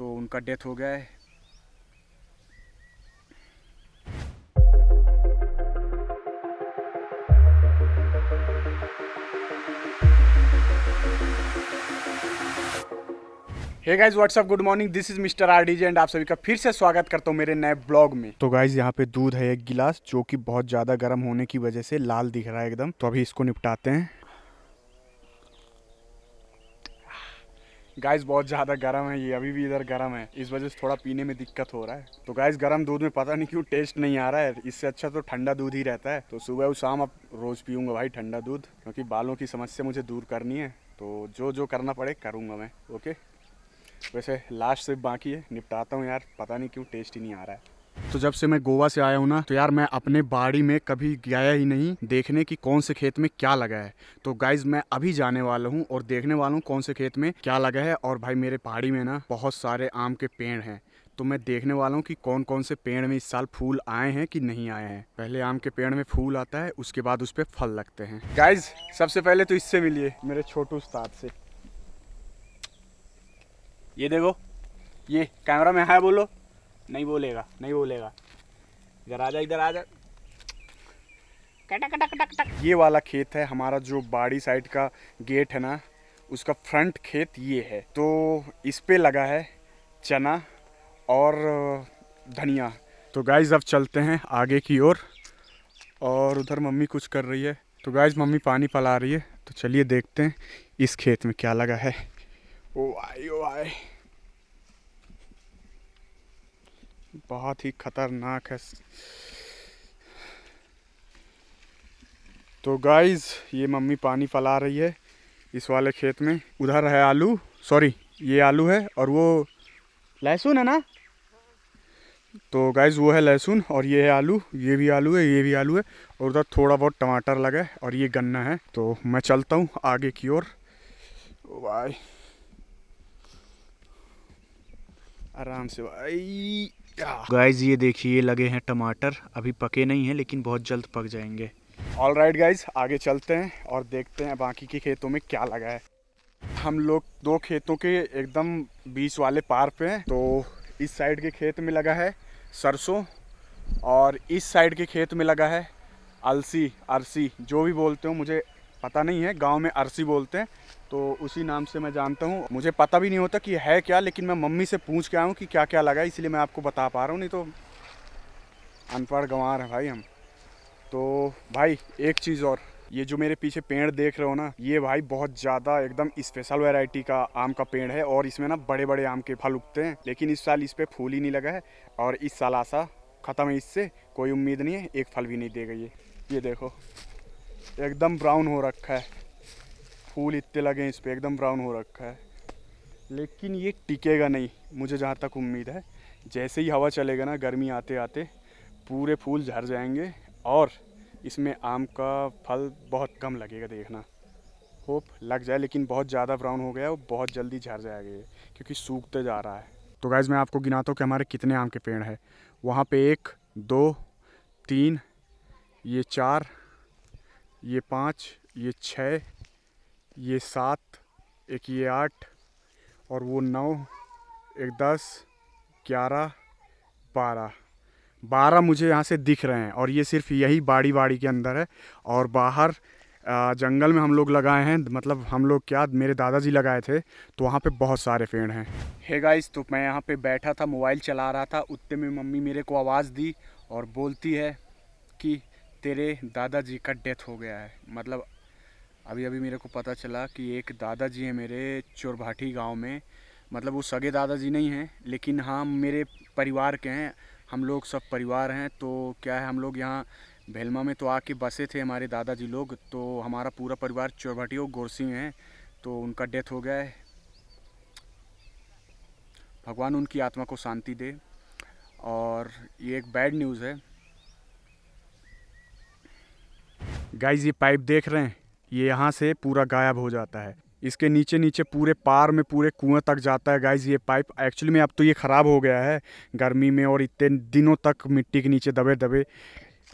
तो उनका डेथ हो गया है hey guys what's up good morning this is mister R DJ and आप सभी का फिर से स्वागत करता हूँ मेरे नए ब्लॉग में तो गाइज यहाँ पे दूध है एक गिलास जो कि बहुत ज्यादा गर्म होने की वजह से लाल दिख रहा है एकदम तो अभी इसको निपटाते हैं गाइस बहुत ज़्यादा गर्म है ये अभी भी इधर गर्म है इस वजह से थोड़ा पीने में दिक्कत हो रहा है तो गाइस गर्म दूध में पता नहीं क्यों टेस्ट नहीं आ रहा है इससे अच्छा तो ठंडा दूध ही रहता है तो सुबह और शाम अब रोज़ पीऊँगा भाई ठंडा दूध क्योंकि बालों की समस्या मुझे दूर करनी है तो जो जो करना पड़े करूँगा मैं ओके वैसे लास्ट सिर्फ बाकी है निपटाता हूँ यार पता नहीं क्यों टेस्ट ही नहीं आ रहा है तो जब से मैं गोवा से आया हूँ ना तो यार मैं अपने बाड़ी में कभी गया ही नहीं देखने की कौन से खेत में क्या लगा है तो गाइज मैं अभी जाने वाला हूँ और देखने वाला हूँ कौन से खेत में क्या लगा है और भाई मेरे पहाड़ी में ना बहुत सारे आम के पेड़ हैं तो मैं देखने वाला हूँ कि कौन कौन से पेड़ में इस साल फूल आए हैं कि नहीं आए हैं पहले आम के पेड़ में फूल आता है उसके बाद उस पर फल लगते हैं गाइज सबसे पहले तो इससे मिलिए मेरे छोटे उस्ताद से ये देखो ये कैमरा में है बोलो नहीं बोलेगा नहीं बोलेगा इधर आ जा इधर आ जा कटक कटक कटक कटक ये वाला खेत है हमारा जो बाड़ी साइड का गेट है ना उसका फ्रंट खेत ये है तो इस पे लगा है चना और धनिया तो गाइज अब चलते हैं आगे की ओर और, और उधर मम्मी कुछ कर रही है तो गाइज मम्मी पानी पला रही है तो चलिए देखते हैं इस खेत में क्या लगा है ओ आई ओ आई बहुत ही ख़तरनाक है तो गाइज ये मम्मी पानी फैला रही है इस वाले खेत में उधर है आलू सॉरी ये आलू है और वो लहसुन है ना तो गाइज वो है लहसुन और ये है आलू ये भी आलू है ये भी आलू है और उधर थोड़ा बहुत टमाटर लगा है और ये गन्ना है तो मैं चलता हूँ आगे की ओर भाई आराम से भाई गाइज ये देखिए लगे हैं टमाटर अभी पके नहीं हैं लेकिन बहुत जल्द पक जाएंगे ऑल राइट गाइज आगे चलते हैं और देखते हैं बाकी के खेतों में क्या लगा है हम लोग दो खेतों के एकदम बीच वाले पार पे हैं तो इस साइड के खेत में लगा है सरसों और इस साइड के खेत में लगा है अलसी अरसी जो भी बोलते हो मुझे पता नहीं है गांव में अरसी बोलते हैं तो उसी नाम से मैं जानता हूँ मुझे पता भी नहीं होता कि है क्या लेकिन मैं मम्मी से पूछ के आऊँ कि क्या क्या लगा इसलिए मैं आपको बता पा रहा हूँ नहीं तो अनपढ़ गंवार है भाई हम तो भाई एक चीज़ और ये जो मेरे पीछे पेड़ देख रहे हो ना ये भाई बहुत ज़्यादा एकदम स्पेशल वैरायटी का आम का पेड़ है और इसमें ना बड़े बड़े आम के फल उगते हैं लेकिन इस साल इस पर फूल ही नहीं लगा है और इस साल आशा ख़त्म है इससे कोई उम्मीद नहीं है एक फल भी नहीं देगा ये ये देखो एकदम ब्राउन हो रखा है फूल इतने लगे इस पर एकदम ब्राउन हो रखा है लेकिन ये टिकेगा नहीं मुझे जहाँ तक उम्मीद है जैसे ही हवा चलेगा ना गर्मी आते आते पूरे फूल झर जाएंगे और इसमें आम का फल बहुत कम लगेगा देखना होप लग जाए लेकिन बहुत ज़्यादा ब्राउन हो गया और बहुत जल्दी झर जाएगा ये क्योंकि सूखते जा रहा है तो गैज़ मैं आपको गिनाता हूँ कि हमारे कितने आम के पेड़ हैं वहाँ पे एक दो तीन ये चार ये पाँच ये छः ये सात एक ये आठ और वो नौ एक दस ग्यारह बारह बारह मुझे यहाँ से दिख रहे हैं और ये सिर्फ यही बाड़ी बाड़ी के अंदर है और बाहर जंगल में हम लोग लगाए हैं मतलब हम लोग क्या मेरे दादाजी लगाए थे तो वहाँ पे बहुत सारे पेड़ हैं हे hey गाइस तो मैं यहाँ पे बैठा था मोबाइल चला रहा था उतने में मम्मी मेरे को आवाज़ दी और बोलती है कि तेरे दादाजी का डेथ हो गया है मतलब अभी अभी मेरे को पता चला कि एक दादाजी हैं मेरे चोरभाटी गांव में मतलब वो सगे दादाजी नहीं हैं लेकिन हाँ मेरे परिवार के हैं हम लोग सब परिवार हैं तो क्या है हम लोग यहाँ भेलमा में तो आके बसे थे हमारे दादाजी लोग तो हमारा पूरा परिवार चोरभाटी और गोरसी में है तो उनका डेथ हो गया है भगवान उनकी आत्मा को शांति दे और ये एक बैड न्यूज़ है गाइज ये पाइप देख रहे हैं ये यहाँ से पूरा गायब हो जाता है इसके नीचे नीचे पूरे पार में पूरे कुएं तक जाता है गाइज ये पाइप एक्चुअली में अब तो ये ख़राब हो गया है गर्मी में और इतने दिनों तक मिट्टी के नीचे दबे दबे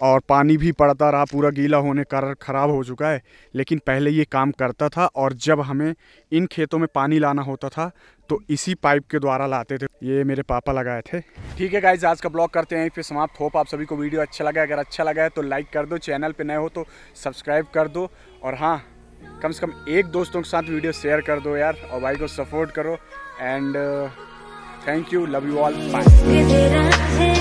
और पानी भी पड़ता रहा पूरा गीला होने कारण ख़राब हो चुका है लेकिन पहले ये काम करता था और जब हमें इन खेतों में पानी लाना होता था तो इसी पाइप के द्वारा लाते थे ये मेरे पापा लगाए थे ठीक है गाइज आज का ब्लॉग करते हैं फिर समाप्त होप आप सभी को वीडियो अच्छा लगा अगर अच्छा लगा है तो लाइक कर दो चैनल पर नए हो तो सब्सक्राइब कर दो और हाँ कम से कम एक दोस्तों के साथ वीडियो शेयर कर दो यार और भाई को सपोर्ट करो and thank you love you all bye